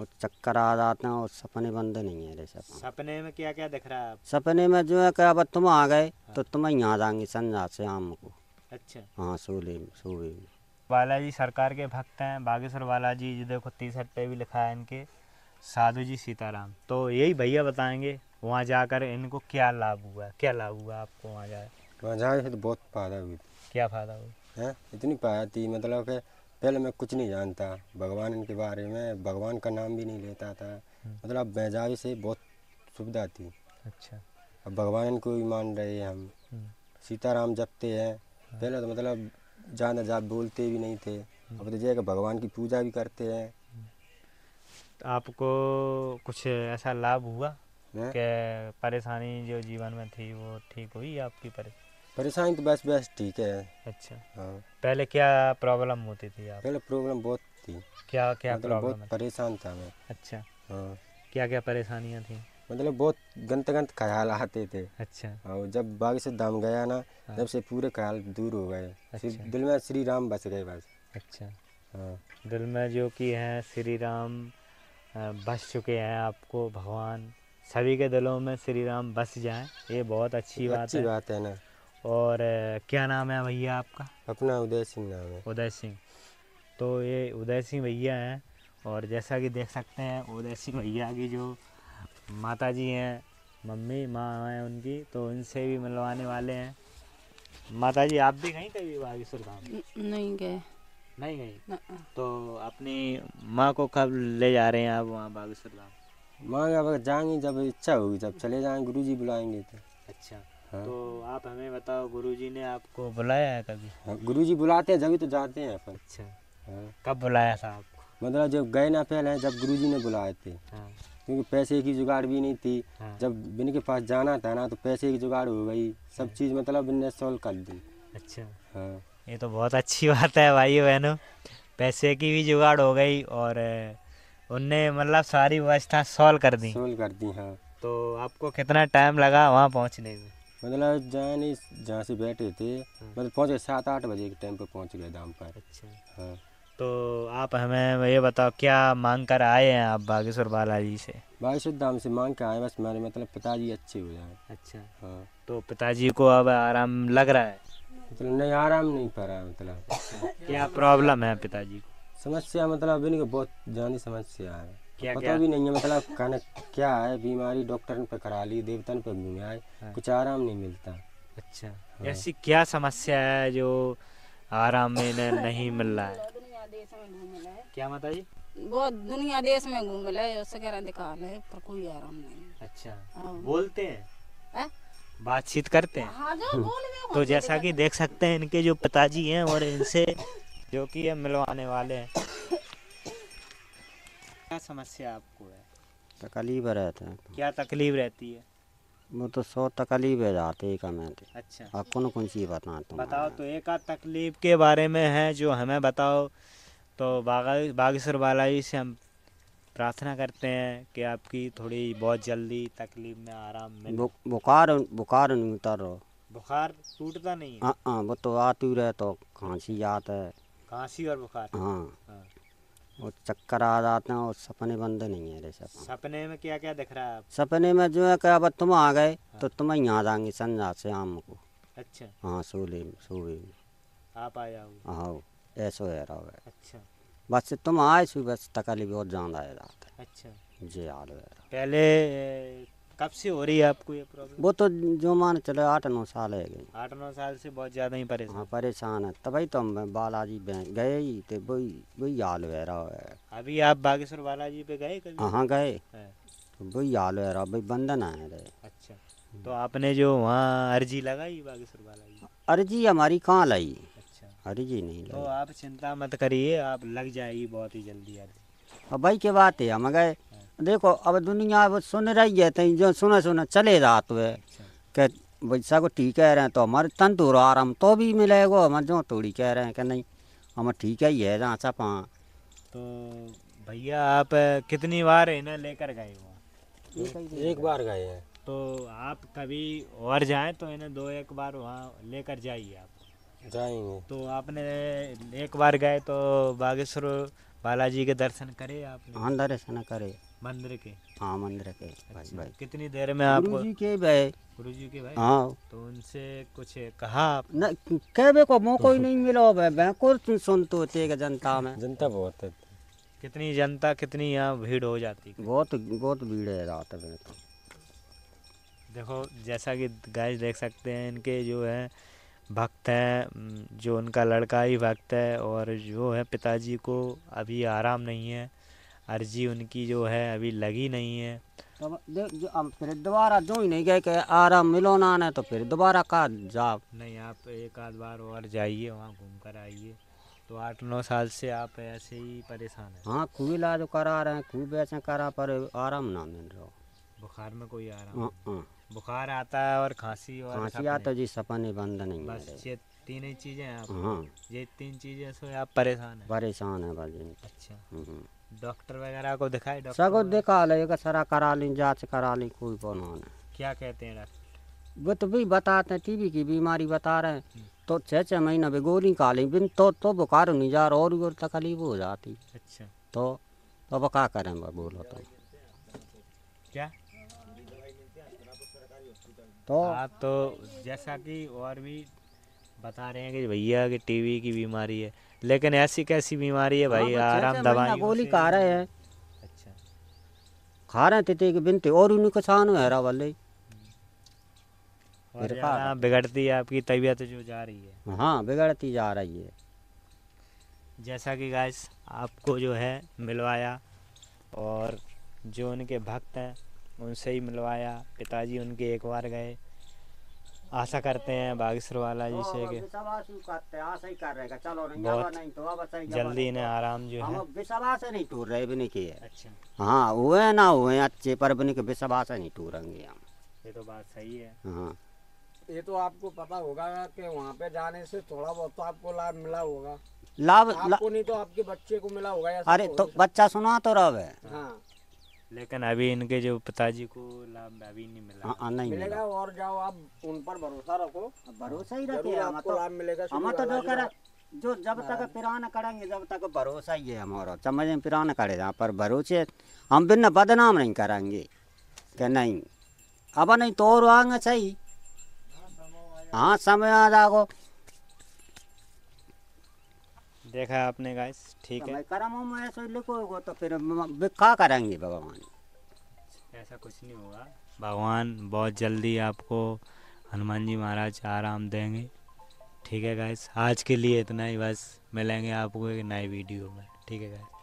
और चक्कर आ जाते हैं और सपने बंदे नहीं है सपने सपने में क्या क्या दिख रहा है आप? सपने में जो है क्या तुम आ गए हाँ। तो तुम यहाँ जाएंगे संजा से आम को अच्छा हाँ सूले में सूबे में बालाजी सरकार के भक्त हैं बागेश्वर बालाजी जो देखो टी शर्ट पे भी लिखा है इनके साधु जी सीताराम तो यही भैया बताएंगे वहाँ जाकर इनको क्या लाभ हुआ क्या लाभ हुआ आपको वहाँ जाए वहाँ जाए तो बहुत फायदा हुई क्या फायदा हुआ है इतनी पाया थी मतलब के पहले मैं कुछ नहीं जानता भगवान के बारे में भगवान का नाम भी नहीं लेता था हम्म। मतलब बेजावी से बहुत सुविधा थी अच्छा अब भगवान को भी मान रहे हैं हम हम्म। सीताराम जपते हैं हाँ। पहले तो मतलब ज़्यादा जाप बोलते भी नहीं थे हम्म। अब तो जगह भगवान की पूजा भी करते हैं तो आपको कुछ ऐसा लाभ हुआ परेशानी जो जीवन में थी वो ठीक हुई आपकी परेशानी परेशानी तो बस बस ठीक है अच्छा हाँ पहले क्या प्रॉब्लम होती थी आप पहले प्रॉब्लम बहुत थी क्या क्या मतलब प्रॉब्लम बहुत परेशान था मैं अच्छा हाँ क्या क्या परेशानियाँ थी मतलब बहुत गंत गंत ख्याल आते थे अच्छा और हाँ, जब बाग से दम गया ना हाँ। तब से पूरे ख्याल दूर हो गए अच्छा। दिल में श्री राम बस गए बस अच्छा हाँ दिल में जो कि है श्री राम बस चुके हैं आपको भगवान सभी के दिलों में श्री राम बस जाए ये बहुत अच्छी बात अच्छी बात है ना और क्या नाम है भैया आपका अपना उदय सिंह नाम है उदय सिंह तो ये उदय सिंह भैया हैं और जैसा कि देख सकते हैं उदय सिंह भैया की जो माता जी हैं मम्मी माँ हैं उनकी तो उनसे भी मिलवाने वाले हैं माता जी आप भी गई कभी बागेश्वर धाम नहीं गए नहीं गई तो अपनी माँ को कब ले जा रहे हैं आप वहाँ बागेश्वर धाम माँ अगर जाएंगे जब इच्छा होगी जब चले जाएंगे गुरु जी बुलाएंगे तो अच्छा हाँ। तो आप हमें बताओ गुरुजी ने आपको बुलाया है कभी हाँ, गुरुजी बुलाते हैं जब तो जाते हैं अपन अच्छा हाँ। कब बुलाया था आपको मतलब जब गए ना पहले जब गुरुजी ने बुलाए थे हाँ। क्योंकि पैसे की जुगाड़ भी नहीं थी हाँ। जब के पास जाना था ना तो पैसे की जुगाड़ हो गई सब हाँ। चीज़ मतलब ने सोल्व कर दी अच्छा हाँ ये तो बहुत अच्छी बात है भाई बहनों पैसे की भी जुगाड़ हो गई और उनने मतलब सारी व्यवस्था सोल्व कर दी सोल्व कर दी हाँ तो आपको कितना टाइम लगा वहाँ पहुँचने में मतलब जाए नहीं जहाँ से बैठे थे हम्म। मतलब पहुँच गए सात आठ बजे के टाइम पर पहुँच गए दाम पर अच्छा हाँ तो आप हमें ये बताओ क्या मांग कर आए हैं आप बागेश्वर बालाजी से बागेश्वर धाम से मांग कर आए बस मेरे मतलब पिताजी अच्छे हो जाए अच्छा हाँ तो पिताजी को अब आराम लग रहा है मतलब नहीं आराम नहीं पा रहा है मतलब अच्छा। क्या प्रॉब्लम है पिताजी को समस्या मतलब अभी बहुत जानी समस्या है क्या पता क्या? भी नहीं है मतलब कहने क्या है बीमारी डॉक्टर पे करा ली देवतन पे आए हाँ। कुछ आराम नहीं मिलता अच्छा हाँ। ऐसी क्या समस्या है जो आराम में नहीं मिल रहा है क्या माता जी बहुत दुनिया देश में घूम रहे दिखा ले पर कोई आराम नहीं अच्छा हाँ। बोलते हैं बातचीत करते हैं हाँ, तो जैसा कि देख सकते हैं इनके जो पिताजी हैं और इनसे जो कि ये मिलवाने वाले हैं क्या समस्या आपको है तकलीफ रहते हैं क्या तकलीफ रहती है वो तो सौ तकलीफ है जाते एक हमें तो। अच्छा आपको ना कौन सी बताना तुम बताओ तो एक तकलीफ के बारे में है जो हमें बताओ तो बागा बागेश्वर बालाजी से हम प्रार्थना करते हैं कि आपकी थोड़ी बहुत जल्दी तकलीफ में आराम में बुखार बुखार नहीं उतर बुखार टूटता नहीं है आ, हाँ, आ, हाँ, वो तो आती रहे तो खांसी जाता है खांसी और बुखार हाँ, हाँ। और चक्कर आ जाते हैं और सपने बंद नहीं है रे सपने सपने में क्या क्या दिख रहा है सपने में जो है क्या अब तुम आ गए तो तुम यहाँ जाएंगे संजा से आम को अच्छा हाँ सोले में सुबह में आप आ जाओ हाँ ऐसा है रहा है अच्छा बस तुम आए सुबह बस बहुत ज़्यादा है रात अच्छा जी आलो पहले कब से हो रही है आपको ये प्रॉब्लम वो तो जो मान चलो आठ नौ साल है गए आठ नौ साल से बहुत ज़्यादा ही परेशान हाँ परेशान है तभी तो हम बालाजी गए ही थे वही वही हाल वह रहा है अभी आप बागेश्वर बालाजी पे गए कभी हाँ, हाँ गए हाँ। तो वही हाल वह रहा भाई बंधन आए रहे अच्छा तो आपने जो वहाँ अर्जी लगाई बागेश्वर बालाजी अर्जी हमारी कहाँ लाई अच्छा। अर्जी नहीं तो आप चिंता मत करिए आप लग जाएगी बहुत ही जल्दी अर्जी अब भाई के बात है हम गए देखो अब दुनिया अब सुन रही है तो जो सुना सुना चले जात वे अच्छा। के भाई को ठीक कह रहे हैं तो हमारे तन आराम तो भी मिलेगा हमारे जो थोड़ी कह रहे हैं कि नहीं हम ठीक है ही है जहाँ सा पाँ तो भैया आप कितनी बार इन्हें लेकर गए हो एक बार गए हैं तो आप कभी और जाएं तो इन्हें दो एक बार वहाँ लेकर जाइए आप जाएंगे तो आपने एक बार गए तो बागेश्वर बालाजी के दर्शन करे आप हाँ दर्शन करे मंदिर के हाँ मंदिर के भाई अच्छा, भाई कितनी देर में आप गुरुजी के भाई गुरुजी के भाई हाँ तो उनसे कुछ कहा न कहबे को मौको तो ही नहीं मिलो भाई मैं कुछ नहीं सुनते होते जनता में जनता बहुत है कितनी जनता कितनी यहाँ भीड़ हो जाती बहुत बहुत भीड़ है रात में तो देखो जैसा कि गाइस देख सकते हैं इनके जो है भक्त हैं जो उनका लड़का ही भक्त है और जो है पिताजी को अभी आराम नहीं है अर्जी उनकी जो है अभी लगी नहीं है तो जो, फिर दोबारा जो ही नहीं गए कि आराम मिलो ना आना तो फिर दोबारा कहा जा नहीं आप एक आध बार और जाइए वहाँ घूम कर आइए तो आठ नौ साल से आप ऐसे ही परेशान हैं हाँ खूब इलाज करा रहे हैं खूब बेचें करा पर आराम ना मिल रहा बुखार में कोई आराम हाँ, हाँ। बुखार आता है और खांसी और खांसी आता जी सपने बंद नहीं बस ये तीन ही चीज़ें हैं आप हाँ ये तीन चीज़ें सो आप परेशान हैं परेशान है बस अच्छा हम्म। डॉक्टर वगैरह को दिखाए डॉक्टर सगो दिखा ले एक सरा करा ली जांच करा ली कोई बना क्या कहते हैं डॉक्टर वो तो भी बताते हैं टीबी की बीमारी बता रहे हैं हम्म। तो छः छः महीने भी गोली खा ली बिन तो तो बुखार नहीं जा रहा और भी और तकलीफ हो जाती अच्छा तो, तो अब क्या करें बोलो तो क्या तो आप तो जैसा कि और भी बता रहे हैं कि भैया की टीवी की बीमारी है लेकिन ऐसी कैसी बीमारी है भाई हाँ, आराम दवाई गोली खा रहे हैं अच्छा खा रहे थे तेरे तो बिनते तो और उन्हीं किसान है वाले बिगड़ती है आपकी तबीयत जो जा रही है हाँ बिगड़ती जा रही है जैसा कि गाइस आपको जो है मिलवाया और जो उनके भक्त हैं उनसे ही मिलवाया पिताजी उनके एक बार गए आशा करते हैं बागेश्वर वाला जी से बहुत तो जल्दी इन्हें तो। आराम जो है विश्वास नहीं टूर रहे भी नहीं किए अच्छा। हाँ हुए ना हुए अच्छे पर भी नहीं विश्वास नहीं टूरेंगे हम ये तो बात सही है हाँ ये तो आपको पता होगा कि वहाँ पे जाने से थोड़ा बहुत तो आपको लाभ मिला होगा लाभ आपको नहीं तो आपके बच्चे को मिला होगा अरे तो बच्चा सुना तो रहा है लेकिन अभी इनके जो पिताजी को लाभ अभी नहीं मिला आ, हाँ, आ, हाँ, नहीं मिलेगा और जाओ आप उन पर भरोसा रखो भरोसा ही रखे तो लाभ मिलेगा हम तो जो कर जो जब हाँ। तक पिरान करेंगे जब तक भरोसा ही है हमारा समझ में पिरान करे यहाँ पर भरोसे हम बिना बदनाम नहीं करेंगे कि नहीं अब नहीं तोड़ आगे सही हाँ समय आ जाओ देखा आपने गाइस ठीक तो है करम लिखो तो फिर क्या करेंगे भगवान ऐसा कुछ नहीं होगा भगवान बहुत जल्दी आपको हनुमान जी महाराज आराम देंगे ठीक है गाइस आज के लिए इतना ही बस मिलेंगे आपको एक नए वीडियो में ठीक है गाइस